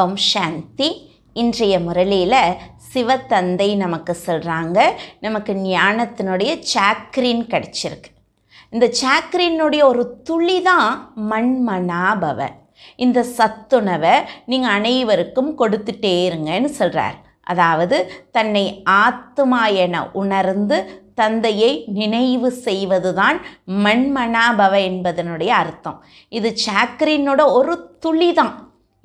ஓம் சாந்தி இன்றைய முரளியில் சிவத்தந்தை நமக்கு சொல்கிறாங்க நமக்கு ஞானத்தினுடைய சாக்ரின் கிடச்சிருக்கு இந்த சாக்ரினுடைய ஒரு துளி தான் மண்மனாபவ இந்த சத்துணவை நீங்கள் அனைவருக்கும் கொடுத்துட்டே இருங்கன்னு சொல்கிறார் அதாவது தன்னை ஆத்துமா என உணர்ந்து தந்தையை நினைவு செய்வதுதான் மண்மனாபவ என்பதனுடைய அர்த்தம் இது சாக்ரினோட ஒரு துளி தான்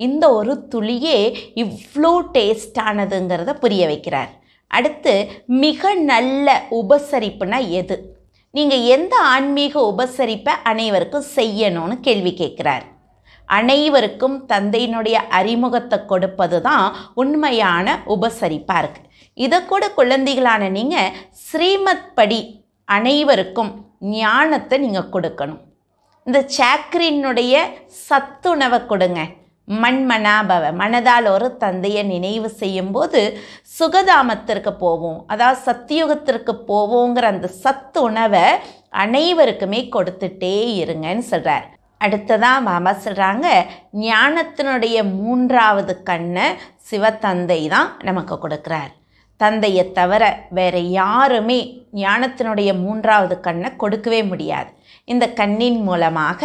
இந்த ஒரு துளியே இவ்வளோ டேஸ்டானதுங்கிறத புரிய வைக்கிறார் அடுத்து மிக நல்ல உபசரிப்புனா எது நீங்கள் எந்த ஆன்மீக உபசரிப்பை அனைவருக்கும் செய்யணும்னு கேள்வி கேட்குறார் அனைவருக்கும் தந்தையினுடைய அறிமுகத்தை கொடுப்பது தான் உண்மையான உபசரிப்பாக இருக்குது இதை கூட குழந்தைகளான நீங்கள் ஸ்ரீமத் படி அனைவருக்கும் ஞானத்தை நீங்கள் கொடுக்கணும் இந்த சாக்கரினுடைய சத்துணவை கொடுங்க மண்மனாபவ மனதால் ஒரு தந்தையை நினைவு செய்யும்போது சுகதாமத்திற்கு போவோம் அதாவது சத்தியுகத்திற்கு போவோங்கிற அந்த சத்து உணவை அனைவருக்குமே கொடுத்துட்டே இருங்கன்னு சொல்கிறார் அடுத்ததாக மாமா சொல்கிறாங்க ஞானத்தினுடைய மூன்றாவது கண்ணை சிவத்தந்தை தான் நமக்கு கொடுக்குறார் தந்தையை தவிர வேறு யாருமே ஞானத்தினுடைய மூன்றாவது கண்ணை கொடுக்கவே முடியாது இந்த கண்ணின் மூலமாக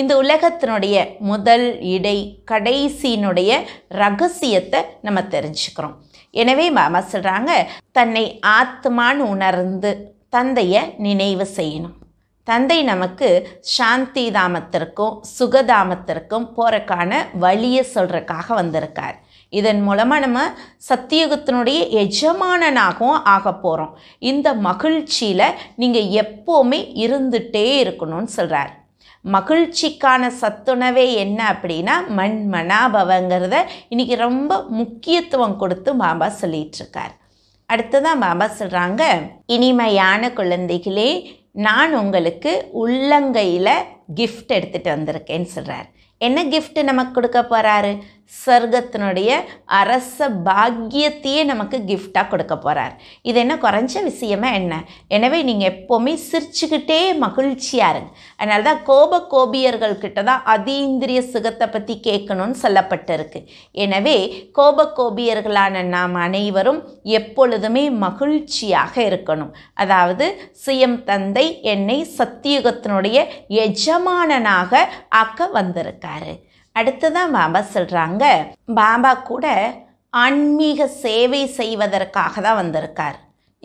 இந்த உலகத்தினுடைய முதல் இடை கடைசியினுடைய ரகசியத்தை நம்ம தெரிஞ்சுக்கிறோம் எனவே மாமா சொல்கிறாங்க தன்னை ஆத்மான்னு உணர்ந்து தந்தையை நினைவு செய்யணும் தந்தை நமக்கு சாந்தி தாமத்திற்கும் சுகதாமத்திற்கும் போகிறக்கான வழியை சொல்கிறக்காக வந்திருக்கார் இதன் மூலமாக நம்ம சத்தியகத்தினுடைய எஜமானனாகவும் ஆக போகிறோம் இந்த மகிழ்ச்சியில் நீங்கள் எப்போவுமே இருந்துகிட்டே இருக்கணும்னு சொல்கிறார் மகிழ்ச்சிக்கான சத்துணவே என்ன அப்படின்னா மண் மனாபவங்கிறத இன்றைக்கி ரொம்ப முக்கியத்துவம் கொடுத்து பாபா சொல்லிகிட்ருக்கார் அடுத்ததான் பாபா சொல்கிறாங்க இனிமையான குழந்தைகளே நான் உங்களுக்கு உள்ளங்கையில் கிஃப்ட் எடுத்துகிட்டு வந்திருக்கேன்னு சொல்கிறார் என்ன கிஃப்ட் நமக்கு கொடுக்க போகிறாரு சர்க்கத்தினுடைய அரச பாக்கியத்தையே நமக்கு கிஃப்டாக கொடுக்க போகிறார் இது என்ன குறைஞ்ச விஷயமா என்ன எனவே நீங்கள் எப்போவுமே சிரிச்சுக்கிட்டே மகிழ்ச்சியாக இருங்க அதனால தான் கோப கோபியர்கள்கிட்ட தான் அதீந்திரிய சுகத்தை பற்றி கேட்கணும்னு சொல்லப்பட்டிருக்கு எனவே கோப கோபியர்களான நாம் அனைவரும் எப்பொழுதுமே மகிழ்ச்சியாக இருக்கணும் அதாவது சுயம் தந்தை என்னை சத்தியுகத்தினுடைய எஜமானனாக ஆக்க வந்திருக்காரு அடுத்துதான் பாபா சொல்கிறாங்க பாபா கூட ஆன்மீக சேவை செய்வதற்காக தான் வந்திருக்கார்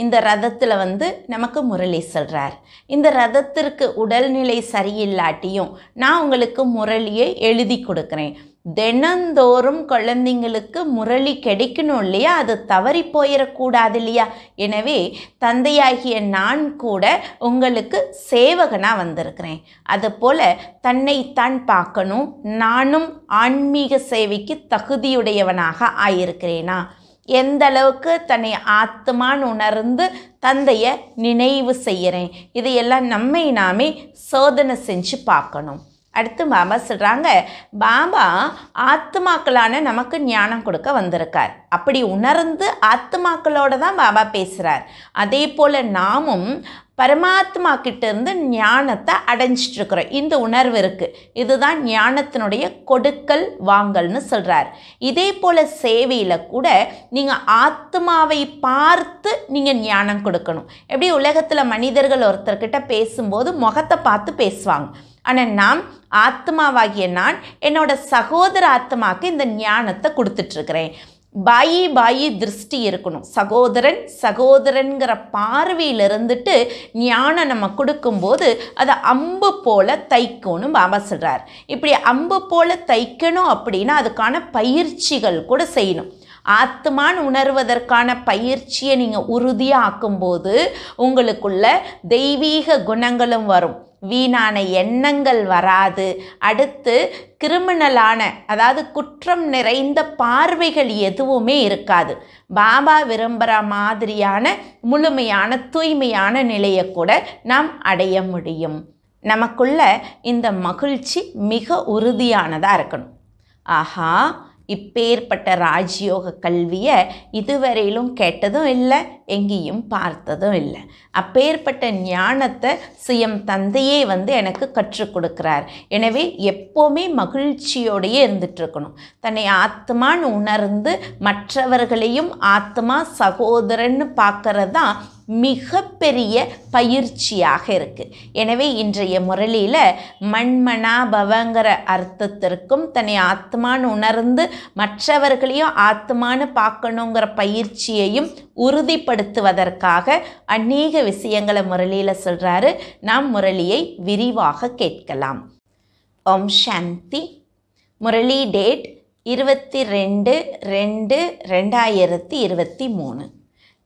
இந்த ரதத்தில் வந்து நமக்கு முரளி சொல்கிறார் இந்த ரதத்திற்கு உடல்நிலை சரியில்லாட்டியும் நான் உங்களுக்கு முரளியை எழுதி கொடுக்குறேன் தினந்தோறும் குழந்தைங்களுக்கு முரளி கிடைக்கணும் இல்லையா அது தவறி போயிடக்கூடாது இல்லையா எனவே தந்தையாகிய நான் கூட உங்களுக்கு சேவகனாக வந்திருக்கிறேன் அதுபோல் தன்னைத்தான் பார்க்கணும் நானும் ஆன்மீக சேவைக்கு தகுதியுடையவனாக ஆயிருக்கிறேனா எந்த அளவுக்கு தன்னை ஆத்மான் உணர்ந்து தந்தையை நினைவு செய்கிறேன் இதையெல்லாம் நம்மை நாமே சோதனை செஞ்சு பார்க்கணும் அடுத்து பாபா சொல்கிறாங்க பாபா ஆத்மாக்களான நமக்கு ஞானம் கொடுக்க வந்திருக்கார் அப்படி உணர்ந்து ஆத்மாக்களோடு தான் பாபா பேசுகிறார் அதே போல் நாமும் பரமாத்மா கிட்டேருந்து ஞானத்தை அடைஞ்சிட்ருக்குறோம் இந்த உணர்வு இருக்குது இதுதான் ஞானத்தினுடைய கொடுக்கல் வாங்கல்னு சொல்கிறார் இதே போல் சேவையில் கூட நீங்கள் ஆத்மாவை பார்த்து நீங்கள் ஞானம் கொடுக்கணும் எப்படி உலகத்தில் மனிதர்கள் ஒருத்தர்கிட்ட பேசும்போது முகத்தை பார்த்து பேசுவாங்க ஆனால் நாம் ஆத்மாவாகிய நான் என்னோட சகோதர ஆத்மாவுக்கு இந்த ஞானத்தை கொடுத்துட்ருக்கிறேன் பாயி பாயி திருஷ்டி இருக்கணும் சகோதரன் சகோதரன்கிற பார்வையில் இருந்துட்டு ஞானம் நம்ம கொடுக்கும்போது அதை அம்பு போல தைக்கணும் பாபா சொல்கிறார் இப்படி அம்பு போல தைக்கணும் அப்படின்னா அதுக்கான பயிற்சிகள் கூட செய்யணும் ஆத்மான் உணர்வதற்கான பயிற்சியை நீங்கள் உறுதியாக்கும்போது உங்களுக்குள்ள தெய்வீக குணங்களும் வரும் வீணான எண்ணங்கள் வராது அடுத்து கிரிமினலான அதாவது குற்றம் நிறைந்த பார்வைகள் எதுவுமே இருக்காது பாபா விரும்புகிற மாதிரியான முழுமையான தூய்மையான நிலையை கூட நாம் அடைய முடியும் நமக்குள்ள இந்த மகிழ்ச்சி மிக உறுதியானதாக இருக்கணும் ஆஹா இப்பேற்பட்ட ராஜ்யோக கல்வியை இதுவரையிலும் கேட்டதும் இல்லை எங்கேயும் பார்த்ததும் இல்லை அப்பேற்பட்ட ஞானத்தை சுயம் தந்தையே வந்து எனக்கு கற்றுக் கொடுக்குறார் எனவே எப்போவுமே மகிழ்ச்சியோடையே இருந்துட்டுருக்கணும் தன்னை ஆத்மான்னு உணர்ந்து மற்றவர்களையும் ஆத்மா சகோதரன்னு பார்க்கறது தான் மிகப்பெரிய பயிற்சியாக இருக்குது எனவே இன்றைய முரளியில் மண்மனா பவங்கிற அர்த்தத்திற்கும் தன்னை ஆத்மான்னு உணர்ந்து மற்றவர்களையும் ஆத்மானு பார்க்கணுங்கிற பயிற்சியையும் உறுதிப்படுத்துவதற்காக அநேக விஷயங்களை முரளியில் சொல்கிறாரு நாம் முரளியை விரிவாக கேட்கலாம் ஓம் சாந்தி முரளி டேட் இருபத்தி ரெண்டு ரெண்டு ரெண்டாயிரத்தி இருபத்தி மூணு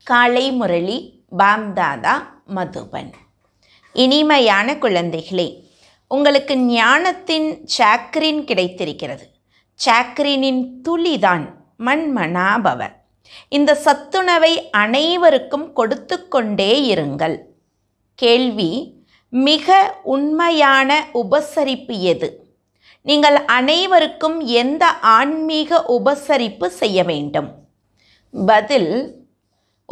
காலை முரளி பாம்தாதா மதுபன் இனிமையான குழந்தைகளே உங்களுக்கு ஞானத்தின் சாக்ரின் கிடைத்திருக்கிறது சாக்ரினின் துளிதான் மண்மனாபவர் இந்த சத்துணவை அனைவருக்கும் கொடுத்து கொண்டே இருங்கள் கேள்வி மிக உண்மையான உபசரிப்பு எது நீங்கள் அனைவருக்கும் எந்த ஆன்மீக உபசரிப்பு செய்ய வேண்டும் பதில்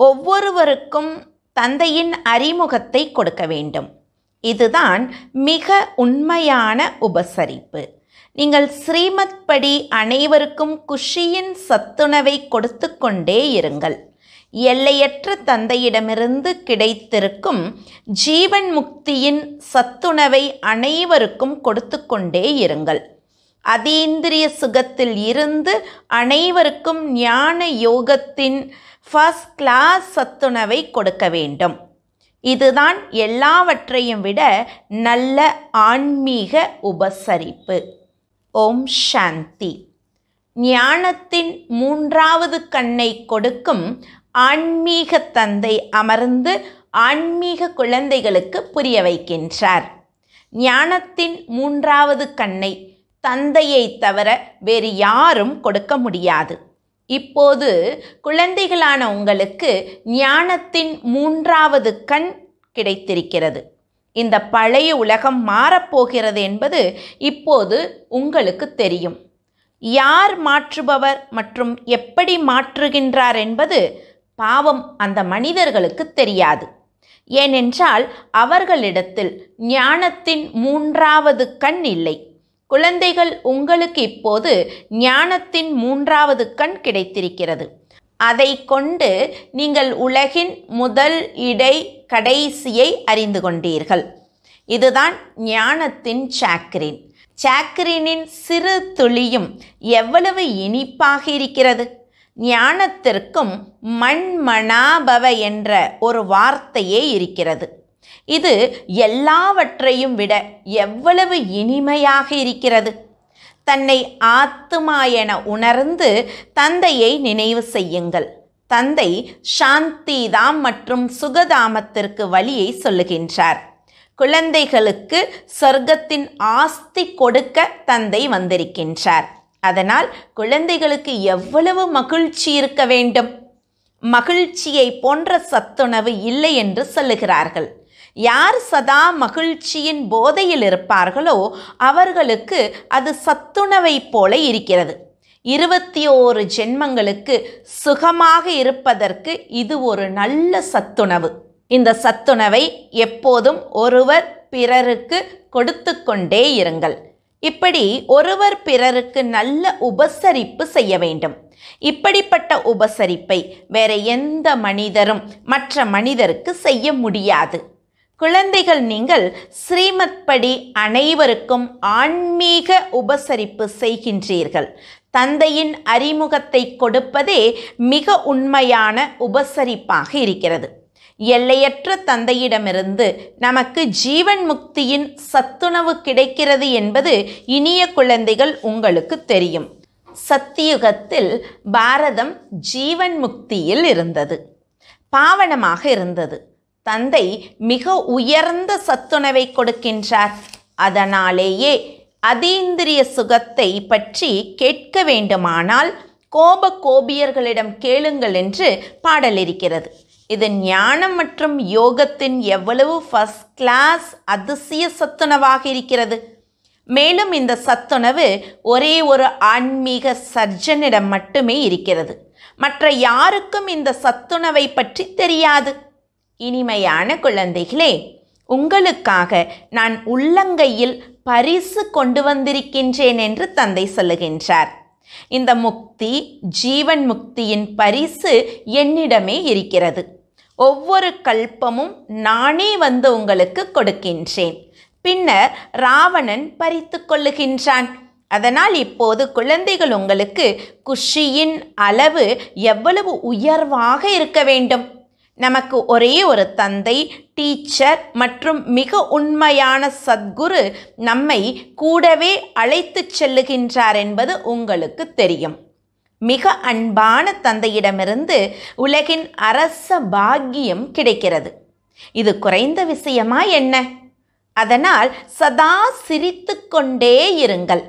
ஒவ்வொருவருக்கும் தந்தையின் அறிமுகத்தை கொடுக்க வேண்டும் இதுதான் மிக உண்மையான உபசரிப்பு நீங்கள் ஸ்ரீமத் படி அனைவருக்கும் குஷியின் சத்துணவை கொடுத்து கொண்டே இருங்கள் எல்லையற்ற தந்தையிடமிருந்து கிடைத்திருக்கும் ஜீவன் முக்தியின் சத்துணவை அனைவருக்கும் கொடுத்து கொண்டே இருங்கள் அதீந்திரிய சுகத்தில் இருந்து அனைவருக்கும் ஞான யோகத்தின் ஃபஸ்ட் கிளாஸ் சத்துணவை கொடுக்க வேண்டும் இதுதான் எல்லாவற்றையும் விட நல்ல ஆன்மீக உபசரிப்பு ஓம் சாந்தி ஞானத்தின் மூன்றாவது கண்ணை கொடுக்கும் ஆன்மீக தந்தை அமர்ந்து ஆன்மீக குழந்தைகளுக்கு புரிய வைக்கின்றார் ஞானத்தின் மூன்றாவது கண்ணை தந்தையை தவிர வேறு யாரும் கொடுக்க முடியாது இப்போது குழந்தைகளான உங்களுக்கு ஞானத்தின் மூன்றாவது கண் கிடைத்திருக்கிறது இந்த பழைய உலகம் மாறப்போகிறது என்பது இப்போது உங்களுக்கு தெரியும் யார் மாற்றுபவர் மற்றும் எப்படி மாற்றுகின்றார் என்பது பாவம் அந்த மனிதர்களுக்கு தெரியாது ஏனென்றால் அவர்களிடத்தில் ஞானத்தின் மூன்றாவது கண் இல்லை குழந்தைகள் உங்களுக்கு இப்போது ஞானத்தின் மூன்றாவது கண் கிடைத்திருக்கிறது அதை கொண்டு நீங்கள் உலகின் முதல் இடை கடைசியை அறிந்து கொண்டீர்கள் இதுதான் ஞானத்தின் சாக்கரின் சாக்கரினின் சிறு துளியும் எவ்வளவு இனிப்பாக இருக்கிறது ஞானத்திற்கும் மண்மனாபவ என்ற ஒரு வார்த்தையே இருக்கிறது இது எல்லாவற்றையும் விட எவ்வளவு இனிமையாக இருக்கிறது தன்னை ஆத்துமா என உணர்ந்து தந்தையை நினைவு செய்யுங்கள் தந்தை சாந்திதாம் மற்றும் சுகதாமத்திற்கு வழியை சொல்லுகின்றார் குழந்தைகளுக்கு சொர்க்கத்தின் ஆஸ்தி கொடுக்க தந்தை வந்திருக்கின்றார் அதனால் குழந்தைகளுக்கு எவ்வளவு மகிழ்ச்சி இருக்க வேண்டும் மகிழ்ச்சியை போன்ற சத்துணவு இல்லை என்று சொல்லுகிறார்கள் யார் சதா மகிழ்ச்சியின் போதையில் இருப்பார்களோ அவர்களுக்கு அது சத்துணவை போல இருக்கிறது இருபத்தி ஓரு ஜென்மங்களுக்கு சுகமாக இருப்பதற்கு இது ஒரு நல்ல சத்துணவு இந்த சத்துணவை எப்போதும் ஒருவர் பிறருக்கு கொடுத்து கொண்டே இருங்கள் இப்படி ஒருவர் பிறருக்கு நல்ல உபசரிப்பு செய்ய வேண்டும் இப்படிப்பட்ட உபசரிப்பை வேற எந்த மனிதரும் மற்ற மனிதருக்கு செய்ய முடியாது குழந்தைகள் நீங்கள் ஸ்ரீமத் படி அனைவருக்கும் ஆன்மீக உபசரிப்பு செய்கின்றீர்கள் தந்தையின் அறிமுகத்தை கொடுப்பதே மிக உண்மையான உபசரிப்பாக இருக்கிறது எல்லையற்ற தந்தையிடமிருந்து நமக்கு ஜீவன் முக்தியின் சத்துணவு கிடைக்கிறது என்பது இனிய குழந்தைகள் உங்களுக்கு தெரியும் சத்தியுகத்தில் பாரதம் ஜீவன் முக்தியில் இருந்தது பாவனமாக இருந்தது தந்தை மிக உயர்ந்த சத்துணவை கொடுக்கின்றார் அதனாலேயே அதீந்திரிய சுகத்தை பற்றி கேட்க வேண்டுமானால் கோப கோபியர்களிடம் கேளுங்கள் என்று பாடல் இருக்கிறது இது ஞானம் மற்றும் யோகத்தின் எவ்வளவு ஃபஸ்ட் கிளாஸ் அதிசய சத்துணவாக இருக்கிறது மேலும் இந்த சத்துணவு ஒரே ஒரு ஆன்மீக சர்ஜனிடம் மட்டுமே இருக்கிறது மற்ற யாருக்கும் இந்த சத்துணவை பற்றி தெரியாது இனிமையான குழந்தைகளே உங்களுக்காக நான் உள்ளங்கையில் பரிசு கொண்டு வந்திருக்கின்றேன் என்று தந்தை சொல்லுகின்றார் இந்த முக்தி ஜீவன் முக்தியின் பரிசு என்னிடமே இருக்கிறது ஒவ்வொரு கல்பமும் நானே வந்து உங்களுக்கு கொடுக்கின்றேன் பின்னர் ராவணன் பறித்து கொள்ளுகின்றான் அதனால் இப்போது குழந்தைகள் உங்களுக்கு குஷியின் அளவு எவ்வளவு உயர்வாக இருக்க வேண்டும் நமக்கு ஒரே ஒரு தந்தை டீச்சர் மற்றும் மிக உண்மையான சத்குரு நம்மை கூடவே அழைத்து செல்லுகின்றார் என்பது உங்களுக்கு தெரியும் மிக அன்பான தந்தையிடமிருந்து உலகின் அரச பாக்கியம் கிடைக்கிறது இது குறைந்த விஷயமா என்ன அதனால் சதா சிரித்து கொண்டே இருங்கள்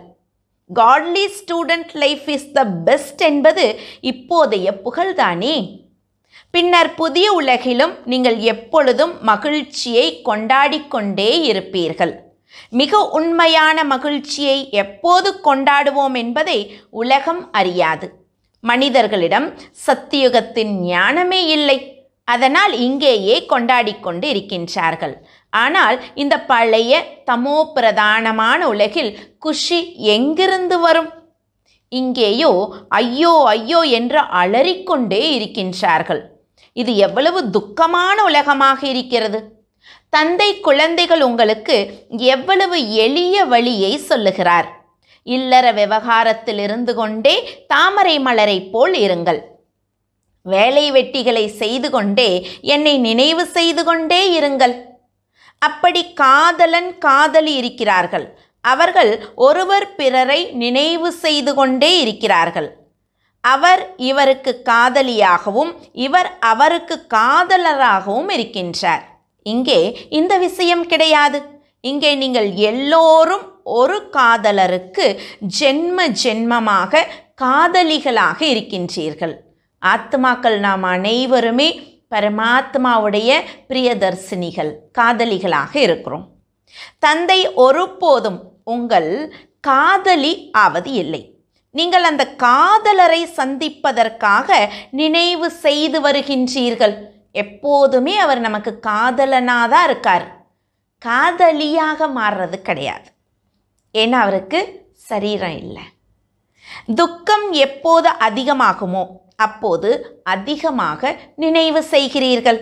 godly student life is the best என்பது இப்போதைய புகழ்தானே பின்னர் புதிய உலகிலும் நீங்கள் எப்பொழுதும் மகிழ்ச்சியை கொண்டாடி கொண்டே இருப்பீர்கள் மிக உண்மையான மகிழ்ச்சியை எப்போது கொண்டாடுவோம் என்பதை உலகம் அறியாது மனிதர்களிடம் சத்தியுகத்தின் ஞானமே இல்லை அதனால் இங்கேயே கொண்டாடி கொண்டு இருக்கின்றார்கள் ஆனால் இந்த பழைய தமோ பிரதானமான உலகில் குஷி எங்கிருந்து வரும் இங்கேயோ ஐயோ ஐயோ என்று அலறிக்கொண்டே இருக்கின்றார்கள் இது எவ்வளவு துக்கமான உலகமாக இருக்கிறது தந்தை குழந்தைகள் உங்களுக்கு எவ்வளவு எளிய வழியை சொல்லுகிறார் இல்லற விவகாரத்தில் இருந்து கொண்டே தாமரை மலரை போல் இருங்கள் வேலை வெட்டிகளை செய்து கொண்டே என்னை நினைவு செய்து கொண்டே இருங்கள் அப்படி காதலன் காதலி இருக்கிறார்கள் அவர்கள் ஒருவர் பிறரை நினைவு செய்து கொண்டே இருக்கிறார்கள் அவர் இவருக்கு காதலியாகவும் இவர் அவருக்கு காதலராகவும் இருக்கின்றார் இங்கே இந்த விஷயம் கிடையாது இங்கே நீங்கள் எல்லோரும் ஒரு காதலருக்கு ஜென்ம ஜென்மமாக காதலிகளாக இருக்கின்றீர்கள் ஆத்மாக்கள் நாம் அனைவருமே பரமாத்மாவுடைய பிரியதர்சினிகள் காதலிகளாக இருக்கிறோம் தந்தை ஒருபோதும் உங்கள் காதலி ஆவது இல்லை நீங்கள் அந்த காதலரை சந்திப்பதற்காக நினைவு செய்து வருகின்றீர்கள் எப்போதுமே அவர் நமக்கு காதலனாக தான் இருக்கார் காதலியாக மாறுறது கிடையாது ஏன்னா அவருக்கு சரீரம் இல்லை துக்கம் எப்போது அதிகமாகுமோ அப்போது அதிகமாக நினைவு செய்கிறீர்கள்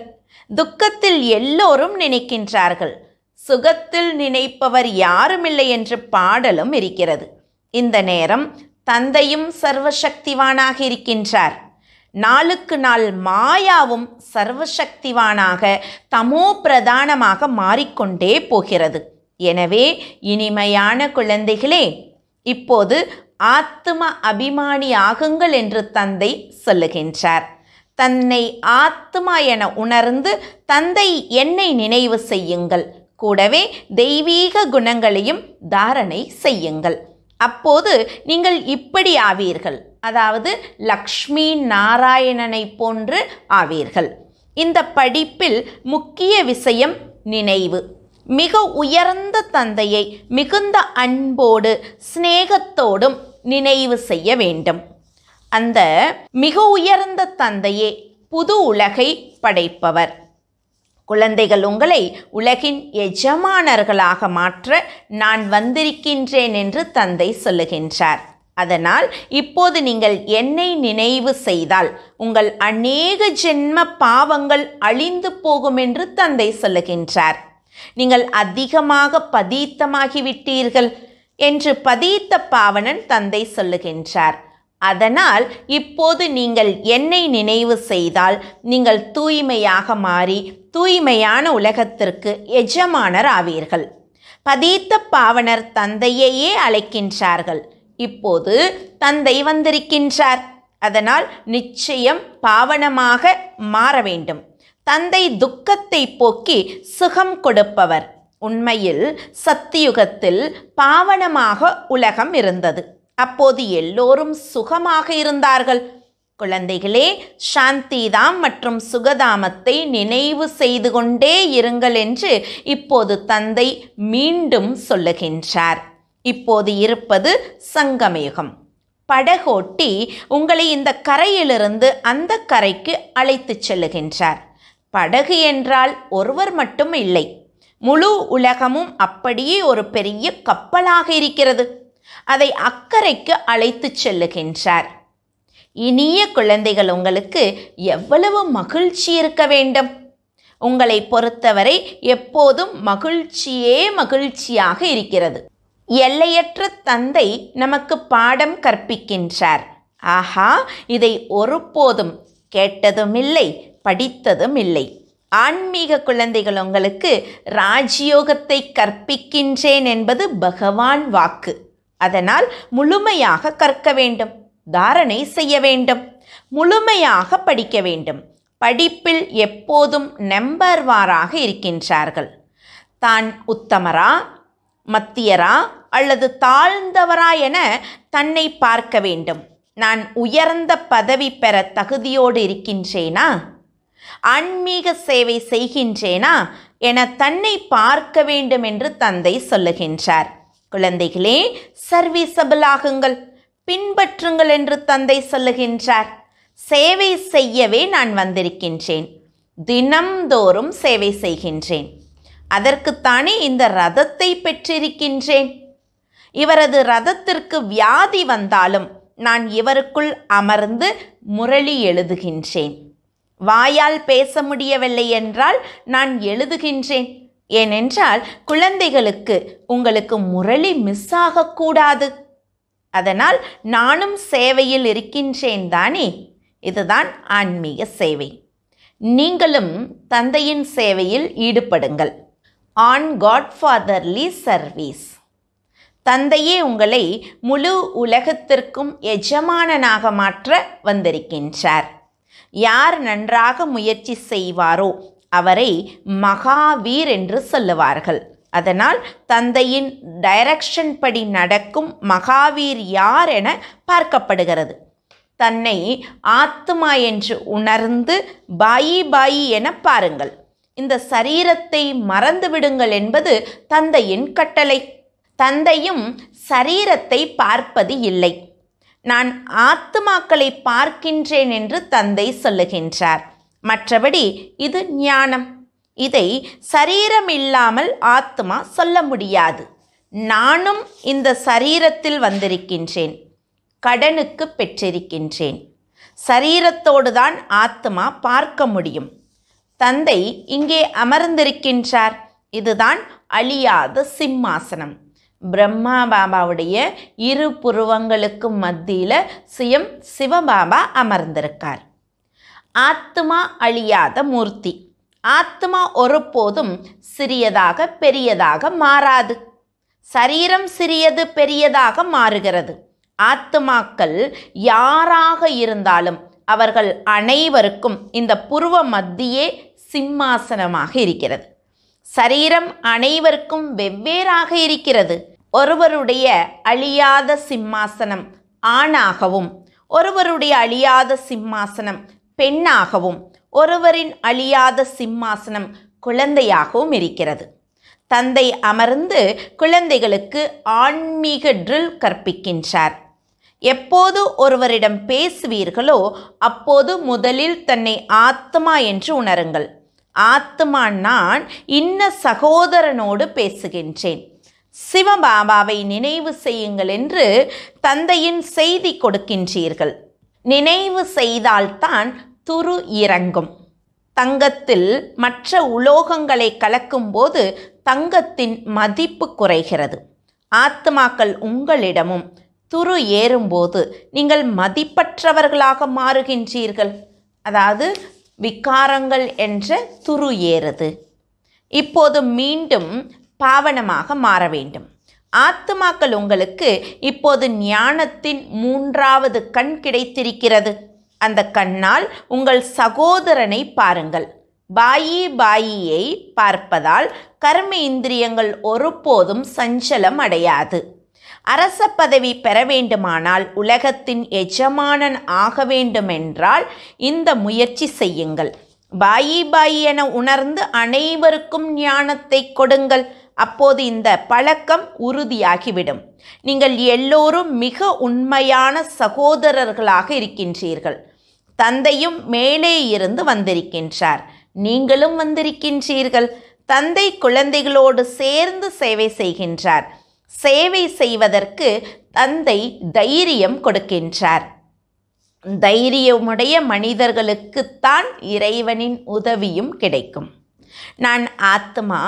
துக்கத்தில் எல்லோரும் நினைக்கின்றார்கள் சுகத்தில் நினைப்பவர் யாருமில்லை என்று பாடலும் இருக்கிறது இந்த நேரம் தந்தையும் சர்வசக்திவானாக இருக்கின்றார் நாளுக்கு நாள் மாயாவும் சர்வசக்திவானாக தமோ பிரதானமாக மாறிக்கொண்டே போகிறது எனவே இனிமையான குழந்தைகளே இப்போது ஆத்ம அபிமானி ஆகுங்கள் என்று தந்தை சொல்லுகின்றார் தன்னை ஆத்மா என உணர்ந்து தந்தை என்னை நினைவு செய்யுங்கள் கூடவே தெய்வீக குணங்களையும் தாரணை செய்யுங்கள் அப்போது நீங்கள் இப்படி ஆவீர்கள் அதாவது லக்ஷ்மி நாராயணனை போன்று ஆவீர்கள் இந்த படிப்பில் முக்கிய விஷயம் நினைவு மிக உயர்ந்த தந்தையை மிகுந்த அன்போடு சிநேகத்தோடும் நினைவு செய்ய வேண்டும் அந்த மிக உயர்ந்த தந்தையே புது உலகை படைப்பவர் குழந்தைகள் உங்களை உலகின் எஜமானர்களாக மாற்ற நான் வந்திருக்கின்றேன் என்று தந்தை சொல்லுகின்றார் அதனால் இப்போது நீங்கள் என்னை நினைவு செய்தால் உங்கள் அநேக ஜென்ம பாவங்கள் அழிந்து போகும் என்று தந்தை சொல்லுகின்றார் நீங்கள் அதிகமாக பதீத்தமாகிவிட்டீர்கள் என்று பதீத்த பாவனன் தந்தை சொல்லுகின்றார் அதனால் இப்போது நீங்கள் என்னை நினைவு செய்தால் நீங்கள் தூய்மையாக மாறி தூய்மையான உலகத்திற்கு எஜமானர் ஆவீர்கள் பதீத்த பாவனர் தந்தையையே அழைக்கின்றார்கள் இப்போது தந்தை வந்திருக்கின்றார் அதனால் நிச்சயம் பாவனமாக மாற வேண்டும் தந்தை துக்கத்தை போக்கி சுகம் கொடுப்பவர் உண்மையில் சத்தியுகத்தில் பாவனமாக உலகம் இருந்தது அப்போது எல்லோரும் சுகமாக இருந்தார்கள் குழந்தைகளே சாந்திதாம் மற்றும் சுகதாமத்தை நினைவு செய்து கொண்டே இருங்கள் என்று இப்போது தந்தை மீண்டும் சொல்லுகின்றார் இப்போது இருப்பது சங்கமேகம் படகோட்டி உங்களை இந்த கரையிலிருந்து அந்த கரைக்கு அழைத்துச் செல்லுகின்றார் படகு என்றால் ஒருவர் மட்டும் இல்லை முழு உலகமும் அப்படியே ஒரு பெரிய கப்பலாக இருக்கிறது அதை அக்கறைக்கு அழைத்து செல்லுகின்றார் இனிய குழந்தைகள் உங்களுக்கு எவ்வளவு மகிழ்ச்சி இருக்க வேண்டும் உங்களை பொறுத்தவரை எப்போதும் மகிழ்ச்சியே மகிழ்ச்சியாக இருக்கிறது எல்லையற்ற தந்தை நமக்கு பாடம் கற்பிக்கின்றார் ஆஹா இதை ஒருபோதும் கேட்டதும் இல்லை படித்ததும் இல்லை ஆன்மீக குழந்தைகள் உங்களுக்கு ராஜயோகத்தை கற்பிக்கின்றேன் என்பது பகவான் வாக்கு அதனால் முழுமையாக கற்க வேண்டும் தாரணை செய்ய வேண்டும் முழுமையாக படிக்க வேண்டும் படிப்பில் எப்போதும் நம்பர்வாராக இருக்கின்றார்கள் தான் உத்தமரா மத்தியரா அல்லது தாழ்ந்தவரா என தன்னை பார்க்க வேண்டும் நான் உயர்ந்த பதவி பெற தகுதியோடு இருக்கின்றேனா ஆன்மீக சேவை செய்கின்றேனா என தன்னை பார்க்க வேண்டும் என்று தந்தை சொல்லுகின்றார் குழந்தைகளே சர்வீசபிள் ஆகுங்கள் பின்பற்றுங்கள் என்று தந்தை சொல்லுகின்றார் சேவை செய்யவே நான் வந்திருக்கின்றேன் தினம்தோறும் சேவை செய்கின்றேன் அதற்குத்தானே இந்த ரதத்தை பெற்றிருக்கின்றேன் இவரது ரதத்திற்கு வியாதி வந்தாலும் நான் இவருக்குள் அமர்ந்து முரளி எழுதுகின்றேன் வாயால் பேச முடியவில்லை என்றால் நான் எழுதுகின்றேன் ஏனென்றால் குழந்தைகளுக்கு உங்களுக்கு முரளி மிஸ் ஆகக்கூடாது அதனால் நானும் சேவையில் இருக்கின்றேன் தானே இதுதான் ஆன்மீக சேவை நீங்களும் தந்தையின் சேவையில் ஈடுபடுங்கள் ஆன் காட்ஃபாதர்லி சர்வீஸ் தந்தையே உங்களை முழு உலகத்திற்கும் எஜமானனாக மாற்ற வந்திருக்கின்றார் யார் நன்றாக முயற்சி செய்வாரோ அவரை மகாவீர் என்று சொல்லுவார்கள் அதனால் தந்தையின் டைரக்ஷன் படி நடக்கும் மகாவீர் யார் என பார்க்கப்படுகிறது தன்னை ஆத்மா என்று உணர்ந்து பாயி பாயி என பாருங்கள் இந்த சரீரத்தை மறந்துவிடுங்கள் என்பது தந்தையின் கட்டளை தந்தையும் சரீரத்தை பார்ப்பது இல்லை நான் ஆத்மாக்களை பார்க்கின்றேன் என்று தந்தை சொல்லுகின்றார் மற்றபடி இது ஞானம் இதை சரீரம் இல்லாமல் ஆத்மா சொல்ல முடியாது நானும் இந்த சரீரத்தில் வந்திருக்கின்றேன் கடனுக்கு பெற்றிருக்கின்றேன் சரீரத்தோடு தான் ஆத்மா பார்க்க முடியும் தந்தை இங்கே அமர்ந்திருக்கின்றார் இதுதான் அழியாத சிம்மாசனம் பிரம்மா பாபாவுடைய இரு புருவங்களுக்கும் மத்தியில் சுயம் சிவபாபா அமர்ந்திருக்கார் ஆத்மா அழியாத மூர்த்தி ஆத்மா ஒருபோதும் சிறியதாக பெரியதாக மாறாது சரீரம் சிறியது பெரியதாக மாறுகிறது ஆத்மாக்கள் யாராக இருந்தாலும் அவர்கள் அனைவருக்கும் இந்த புருவ மத்தியே சிம்மாசனமாக இருக்கிறது சரீரம் அனைவருக்கும் வெவ்வேறாக இருக்கிறது ஒருவருடைய அழியாத சிம்மாசனம் ஆணாகவும் ஒருவருடைய அழியாத சிம்மாசனம் பெண்ணாகவும் ஒருவரின் அழியாத சிம்மாசனம் குழந்தையாகவும் இருக்கிறது தந்தை அமர்ந்து குழந்தைகளுக்கு ஆன்மீக ட்ரில் கற்பிக்கின்றார் எப்போது ஒருவரிடம் பேசுவீர்களோ அப்போது முதலில் தன்னை ஆத்மா என்று உணருங்கள் ஆத்மா நான் இன்ன சகோதரனோடு பேசுகின்றேன் சிவபாபாவை நினைவு செய்யுங்கள் என்று தந்தையின் செய்தி கொடுக்கின்றீர்கள் நினைவு செய்தால்தான் துரு இறங்கும் தங்கத்தில் மற்ற உலோகங்களை கலக்கும்போது தங்கத்தின் மதிப்பு குறைகிறது ஆத்மாக்கள் உங்களிடமும் துரு ஏறும்போது நீங்கள் மதிப்பற்றவர்களாக மாறுகின்றீர்கள் அதாவது விக்காரங்கள் என்ற துரு ஏறுது இப்போது மீண்டும் பாவனமாக மாற வேண்டும் ஆத்மாக்கள் உங்களுக்கு இப்போது ஞானத்தின் மூன்றாவது கண் கிடைத்திருக்கிறது அந்த கண்ணால் உங்கள் சகோதரனை பாருங்கள் பாயி பாயியை பார்ப்பதால் கர்ம இந்திரியங்கள் ஒருபோதும் சஞ்சலம் அடையாது அரச பதவி பெற வேண்டுமானால் உலகத்தின் எஜமானன் ஆக வேண்டுமென்றால் இந்த முயற்சி செய்யுங்கள் பாயி பாயி என உணர்ந்து அனைவருக்கும் ஞானத்தை கொடுங்கள் அப்போது இந்த பழக்கம் உறுதியாகிவிடும் நீங்கள் எல்லோரும் மிக உண்மையான சகோதரர்களாக இருக்கின்றீர்கள் தந்தையும் மேலே இருந்து வந்திருக்கின்றார் நீங்களும் வந்திருக்கின்றீர்கள் தந்தை குழந்தைகளோடு சேர்ந்து சேவை செய்கின்றார் சேவை செய்வதற்கு தந்தை தைரியம் கொடுக்கின்றார் தைரியமுடைய மனிதர்களுக்குத்தான் இறைவனின் உதவியும் கிடைக்கும் நான் ஆத்மா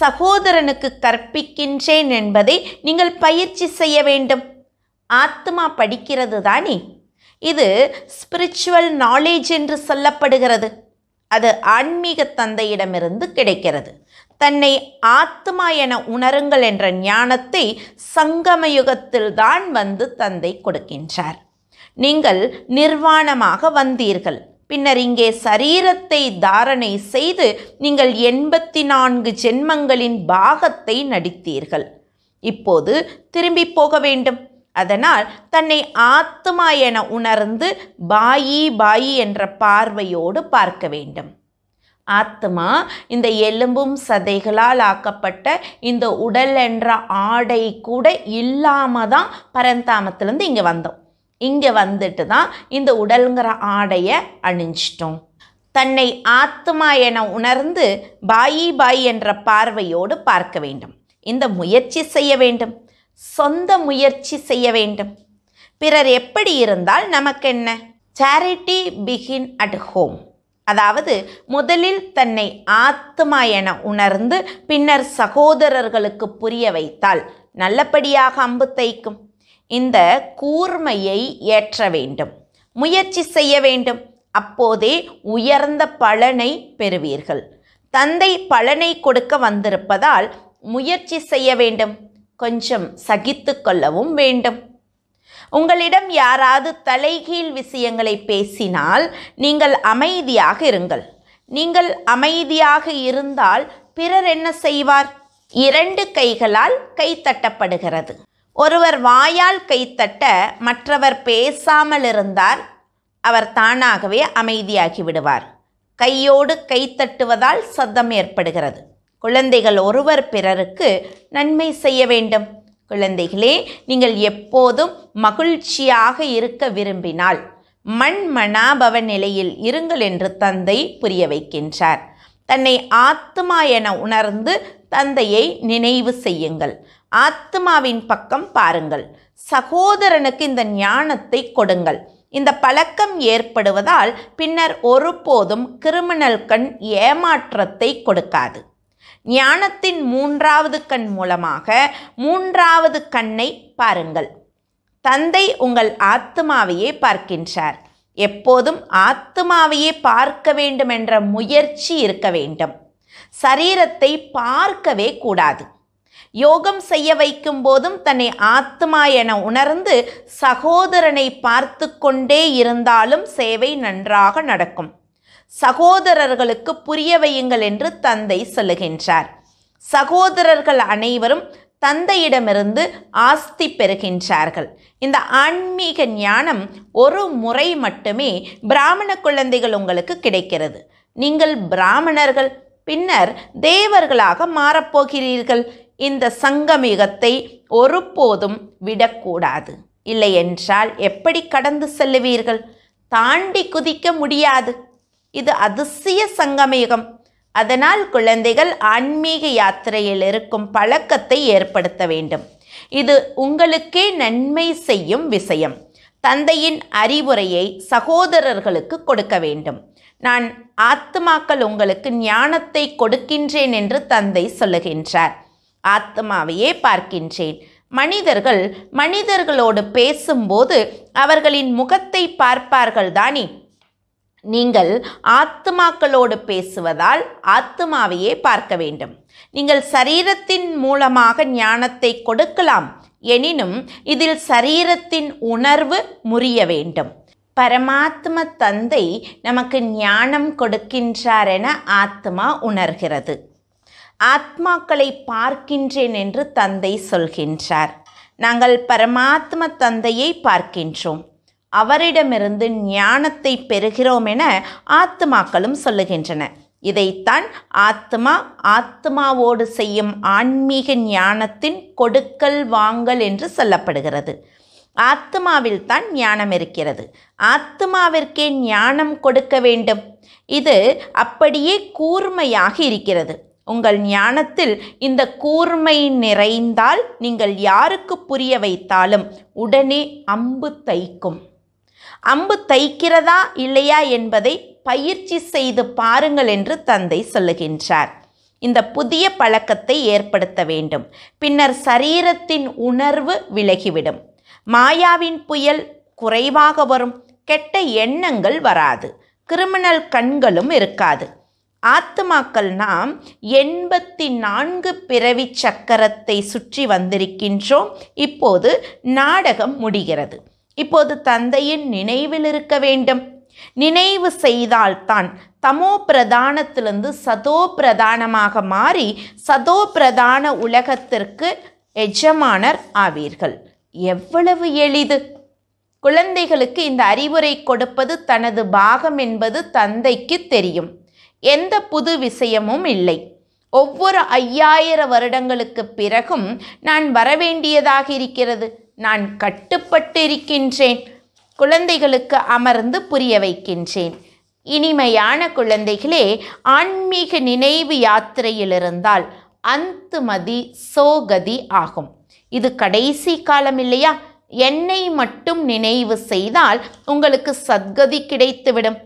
சகோதரனுக்கு கற்பிக்கின்றேன் என்பதை நீங்கள் பயிற்சி செய்ய வேண்டும் ஆத்மா படிக்கிறது தானே இது ஸ்பிரிச்சுவல் நாலேஜ் என்று சொல்லப்படுகிறது அது ஆன்மீக தந்தையிடமிருந்து கிடைக்கிறது தன்னை ஆத்மா என உணருங்கள் என்ற ஞானத்தை சங்கமயுகத்தில்தான் வந்து தந்தை கொடுக்கின்றார் நீங்கள் நிர்வாணமாக வந்தீர்கள் பின்னர் இங்கே சரீரத்தை தாரணை செய்து நீங்கள் எண்பத்தி நான்கு ஜென்மங்களின் பாகத்தை நடித்தீர்கள் இப்போது திரும்பி போக வேண்டும் அதனால் தன்னை ஆத்மா என உணர்ந்து பாயி பாயி என்ற பார்வையோடு பார்க்க வேண்டும் ஆத்மா இந்த எலும்பும் சதைகளால் ஆக்கப்பட்ட இந்த உடல் என்ற ஆடை கூட இல்லாமல் தான் பரந்தாமத்துலேருந்து இங்கே வந்தோம் இங்கே வந்துட்டு தான் இந்த உடலுங்கிற ஆடையை அணிஞ்சிட்டோம் தன்னை ஆத்மா என உணர்ந்து பாயி பாய் என்ற பார்வையோடு பார்க்க வேண்டும் இந்த முயற்சி செய்ய வேண்டும் சொந்த முயற்சி செய்ய வேண்டும் பிறர் எப்படி இருந்தால் நமக்கு என்ன சேரிட்டி பிகின் அட் ஹோம் அதாவது முதலில் தன்னை ஆத்மா என உணர்ந்து பின்னர் சகோதரர்களுக்கு புரிய வைத்தால் நல்லபடியாக அம்பு தைக்கும் இந்த கூர்மையை ஏற்ற வேண்டும் முயற்சி செய்ய வேண்டும் அப்போதே உயர்ந்த பலனை பெறுவீர்கள் தந்தை பலனை கொடுக்க வந்திருப்பதால் முயற்சி செய்ய வேண்டும் கொஞ்சம் சகித்து கொள்ளவும் வேண்டும் உங்களிடம் யாராவது தலைகீழ் விஷயங்களை பேசினால் நீங்கள் அமைதியாக இருங்கள் நீங்கள் அமைதியாக இருந்தால் பிறர் என்ன செய்வார் இரண்டு கைகளால் கைத்தட்டப்படுகிறது ஒருவர் வாயால் கைத்தட்ட மற்றவர் பேசாமல் இருந்தார் அவர் தானாகவே அமைதியாகி விடுவார் கையோடு கைத்தட்டுவதால் சத்தம் ஏற்படுகிறது குழந்தைகள் ஒருவர் பிறருக்கு நன்மை செய்ய வேண்டும் குழந்தைகளே நீங்கள் எப்போதும் மகிழ்ச்சியாக இருக்க விரும்பினால் மண் மனாபவ நிலையில் இருங்கள் என்று தந்தை புரிய வைக்கின்றார் தன்னை ஆத்மா என உணர்ந்து தந்தையை நினைவு செய்யுங்கள் ஆத்மாவின் பக்கம் பாருங்கள் சகோதரனுக்கு இந்த ஞானத்தை கொடுங்கள் இந்த பழக்கம் ஏற்படுவதால் பின்னர் ஒருபோதும் கிரிமினல் கண் ஏமாற்றத்தை கொடுக்காது ஞானத்தின் மூன்றாவது கண் மூலமாக மூன்றாவது கண்ணை பாருங்கள் தந்தை உங்கள் ஆத்மாவையே பார்க்கின்றார் எப்போதும் ஆத்மாவையே பார்க்க வேண்டும் என்ற முயற்சி இருக்க வேண்டும் சரீரத்தை பார்க்கவே கூடாது யோகம் செய்ய வைக்கும் போதும் தன்னை ஆத்மா என உணர்ந்து சகோதரனை பார்த்து கொண்டே இருந்தாலும் சேவை நன்றாக நடக்கும் சகோதரர்களுக்கு புரிய வையுங்கள் என்று தந்தை சொல்லுகின்றார் சகோதரர்கள் அனைவரும் தந்தையிடமிருந்து ஆஸ்தி பெறுகின்றார்கள் இந்த ஆன்மீக ஞானம் ஒரு முறை மட்டுமே பிராமண குழந்தைகள் உங்களுக்கு கிடைக்கிறது நீங்கள் பிராமணர்கள் பின்னர் தேவர்களாக மாறப்போகிறீர்கள் இந்த சங்கமிகத்தை ஒருபோதும் விடக்கூடாது இல்லையென்றால் எப்படி கடந்து செல்லுவீர்கள் தாண்டி குதிக்க முடியாது இது அதிசய சங்கமேகம் அதனால் குழந்தைகள் ஆன்மீக யாத்திரையில் இருக்கும் பழக்கத்தை ஏற்படுத்த வேண்டும் இது உங்களுக்கே நன்மை செய்யும் விஷயம் தந்தையின் அறிவுரையை சகோதரர்களுக்கு கொடுக்க வேண்டும் நான் ஆத்மாக்கள் உங்களுக்கு ஞானத்தை கொடுக்கின்றேன் என்று தந்தை சொல்லுகின்றார் ஆத்மாவையே பார்க்கின்றேன் மனிதர்கள் மனிதர்களோடு பேசும்போது அவர்களின் முகத்தை பார்ப்பார்கள் தானே நீங்கள் ஆத்மாக்களோடு பேசுவதால் ஆத்மாவையே பார்க்க வேண்டும் நீங்கள் சரீரத்தின் மூலமாக ஞானத்தை கொடுக்கலாம் எனினும் இதில் சரீரத்தின் உணர்வு முறிய வேண்டும் பரமாத்ம தந்தை நமக்கு ஞானம் கொடுக்கின்றார் என ஆத்மா உணர்கிறது ஆத்மாக்களை பார்க்கின்றேன் என்று தந்தை சொல்கின்றார் நாங்கள் பரமாத்ம தந்தையை பார்க்கின்றோம் அவரிடமிருந்து ஞானத்தை பெறுகிறோம் என ஆத்மாக்களும் சொல்லுகின்றன இதைத்தான் ஆத்மா ஆத்மாவோடு செய்யும் ஆன்மீக ஞானத்தின் கொடுக்கல் வாங்கல் என்று சொல்லப்படுகிறது ஆத்மாவில் தான் ஞானம் இருக்கிறது ஆத்மாவிற்கே ஞானம் கொடுக்க வேண்டும் இது அப்படியே கூர்மையாக இருக்கிறது உங்கள் ஞானத்தில் இந்த கூர்மை நிறைந்தால் நீங்கள் யாருக்கு புரிய வைத்தாலும் உடனே அம்பு தைக்கும் அம்பு தைக்கிறதா இல்லையா என்பதை பயிற்சி செய்து பாருங்கள் என்று தந்தை சொல்லுகின்றார் இந்த புதிய பழக்கத்தை ஏற்படுத்த வேண்டும் பின்னர் சரீரத்தின் உணர்வு விலகிவிடும் மாயாவின் புயல் குறைவாக வரும் கெட்ட எண்ணங்கள் வராது கிரிமினல் கண்களும் இருக்காது ஆத்துமாக்கள் நாம் எண்பத்தி நான்கு பிறவி சக்கரத்தை சுற்றி வந்திருக்கின்றோம் இப்போது நாடகம் முடிகிறது இப்போது தந்தையின் நினைவில் இருக்க வேண்டும் நினைவு செய்தால்தான் தமோ பிரதானத்திலிருந்து சதோ பிரதானமாக மாறி சதோ பிரதான உலகத்திற்கு எஜமானர் ஆவீர்கள் எவ்வளவு எளிது குழந்தைகளுக்கு இந்த அறிவுரை கொடுப்பது தனது பாகம் என்பது தந்தைக்கு தெரியும் எந்த புது விஷயமும் இல்லை ஒவ்வொரு ஐயாயிர வருடங்களுக்கு பிறகும் நான் வரவேண்டியதாக இருக்கிறது நான் கட்டுப்பட்டிருக்கின்றேன் குழந்தைகளுக்கு அமர்ந்து புரிய வைக்கின்றேன் இனிமையான குழந்தைகளே ஆன்மீக நினைவு யாத்திரையில் இருந்தால் அந்துமதி சோகதி ஆகும் இது கடைசி காலம் இல்லையா என்னை மட்டும் நினைவு செய்தால் உங்களுக்கு சத்கதி கிடைத்துவிடும்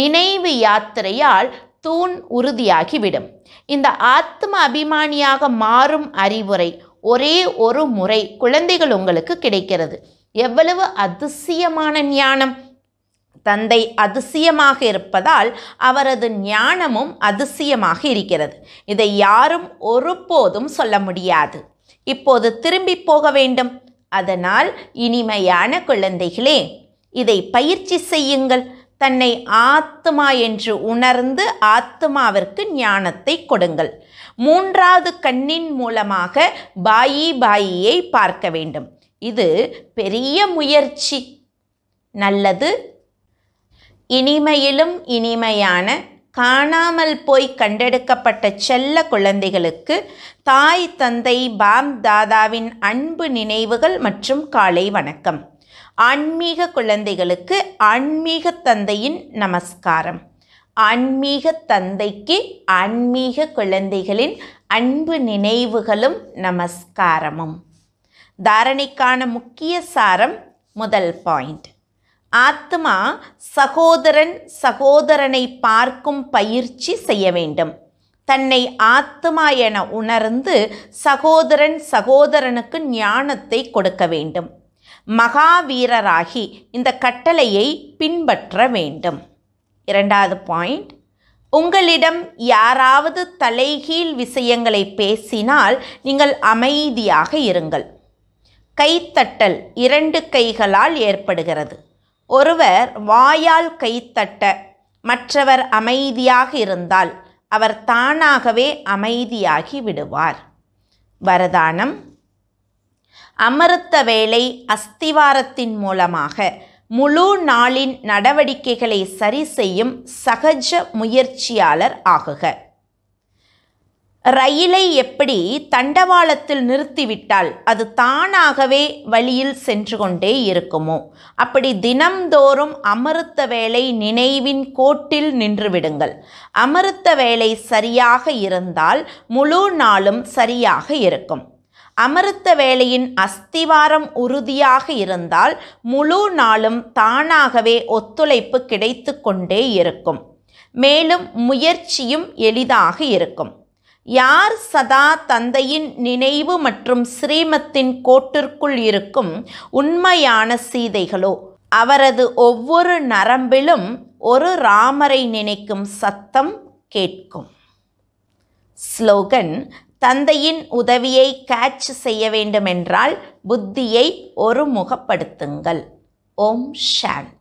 நினைவு யாத்திரையால் தூண் உறுதியாகிவிடும் இந்த ஆத்ம அபிமானியாக மாறும் அறிவுரை ஒரே ஒரு முறை குழந்தைகள் உங்களுக்கு கிடைக்கிறது எவ்வளவு அதிசயமான ஞானம் தந்தை அதிசயமாக இருப்பதால் அவரது ஞானமும் அதிசயமாக இருக்கிறது இதை யாரும் ஒருபோதும் சொல்ல முடியாது இப்போது திரும்பி போக வேண்டும் அதனால் இனிமையான குழந்தைகளே இதை பயிற்சி செய்யுங்கள் தன்னை ஆத்மா என்று உணர்ந்து ஆத்மாவிற்கு ஞானத்தை கொடுங்கள் மூன்றாவது கண்ணின் மூலமாக பாயி பாயியை பார்க்க வேண்டும் இது பெரிய முயற்சி நல்லது இனிமையிலும் இனிமையான காணாமல் போய் கண்டெடுக்கப்பட்ட செல்ல குழந்தைகளுக்கு தாய் தந்தை பாம் தாதாவின் அன்பு நினைவுகள் மற்றும் காலை வணக்கம் ஆன்மீக குழந்தைகளுக்கு ஆன்மீக தந்தையின் நமஸ்காரம் ஆன்மீக தந்தைக்கு ஆன்மீக குழந்தைகளின் அன்பு நினைவுகளும் நமஸ்காரமும் தாரணைக்கான முக்கிய சாரம் முதல் பாயிண்ட் ஆத்மா சகோதரன் சகோதரனை பார்க்கும் பயிற்சி செய்ய வேண்டும் தன்னை ஆத்மா என உணர்ந்து சகோதரன் சகோதரனுக்கு ஞானத்தை கொடுக்க வேண்டும் மகாவீரராகி இந்த கட்டளையை பின்பற்ற வேண்டும் இரண்டாவது பாயிண்ட் உங்களிடம் யாராவது தலைகீழ் விஷயங்களை பேசினால் நீங்கள் அமைதியாக இருங்கள் கைத்தட்டல் இரண்டு கைகளால் ஏற்படுகிறது ஒருவர் வாயால் கைத்தட்ட மற்றவர் அமைதியாக இருந்தால் அவர் தானாகவே அமைதியாகி விடுவார் வரதானம் அமர்த்த வேலை அஸ்திவாரத்தின் மூலமாக முழு நாளின் நடவடிக்கைகளை சரி செய்யும் சகஜ முயற்சியாளர் ஆகுக ரயிலை எப்படி தண்டவாளத்தில் நிறுத்திவிட்டால் அது தானாகவே வழியில் சென்று கொண்டே இருக்குமோ அப்படி தினம்தோறும் அமிர்த்த வேலை நினைவின் கோட்டில் நின்றுவிடுங்கள் அமிர்த்த வேலை சரியாக இருந்தால் முழு நாளும் சரியாக இருக்கும் அமிர்த வேலையின் அஸ்திவாரம் உறுதியாக இருந்தால் முழு நாளும் தானாகவே ஒத்துழைப்பு கிடைத்து கொண்டே இருக்கும் மேலும் முயற்சியும் எளிதாக இருக்கும் யார் சதா தந்தையின் நினைவு மற்றும் ஸ்ரீமத்தின் கோட்டிற்குள் இருக்கும் உண்மையான சீதைகளோ அவரது ஒவ்வொரு நரம்பிலும் ஒரு ராமரை நினைக்கும் சத்தம் கேட்கும் ஸ்லோகன் தந்தையின் உதவியை கேட்ச் செய்ய வேண்டுமென்றால் புத்தியை ஒருமுகப்படுத்துங்கள் ஓம் ஷாந்த்